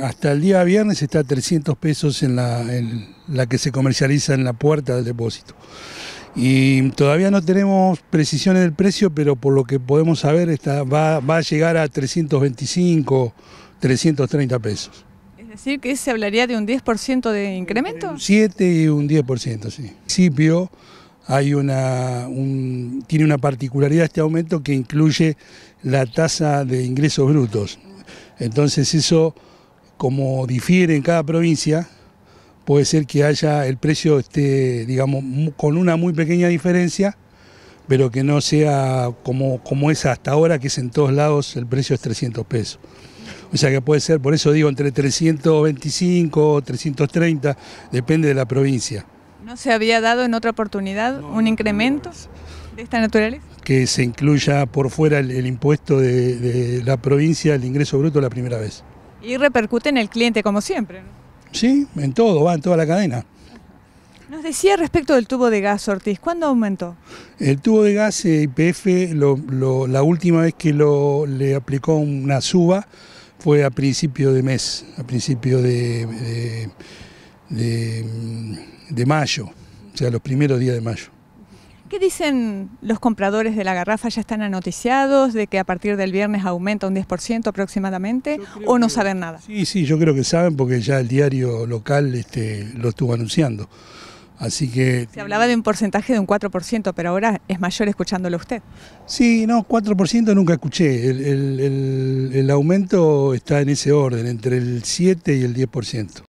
Hasta el día viernes está a 300 pesos en la, que se comercializa en la puerta del depósito. Y todavía no tenemos en del precio, pero por lo que podemos saber está, va, a llegar a 325, 330 pesos. Es decir, que se hablaría de un 10% de incremento. 7 y un 10%, sí. En principio hay una, tiene una particularidad este aumento que incluye la tasa de ingresos brutos. Entonces eso como difiere en cada provincia, puede ser que haya el precio esté, digamos, con una muy pequeña diferencia, pero que no sea como, como es hasta ahora, que es en todos lados el precio es 300 pesos. O sea que puede ser, por eso digo, entre 325 330, depende de la provincia. ¿No se había dado en otra oportunidad un incremento de esta naturaleza? Que se incluya por fuera el, impuesto de, de la provincia, el ingreso bruto la primera vez. Y repercute en el cliente como siempre. Sí, en todo, va en toda la cadena. Nos decía respecto del tubo de gas, Ortiz, ¿cuándo aumentó? El tubo de gas eh, IPF, la última vez que le aplicó una suba fue a principio de mes, a principio de mayo, o sea, los primeros días de mayo. ¿Qué dicen los compradores de la garrafa? ¿Ya están anoticiados de que a partir del viernes aumenta un 10% aproximadamente o no saben nada? Sí, sí, yo creo que saben porque ya el diario local este, lo estuvo anunciando. Así que... Se hablaba de un porcentaje de un 4%, pero ahora es mayor escuchándolo usted. Sí, no, 4% nunca escuché. el aumento está en ese orden, entre el 7 y el 10%.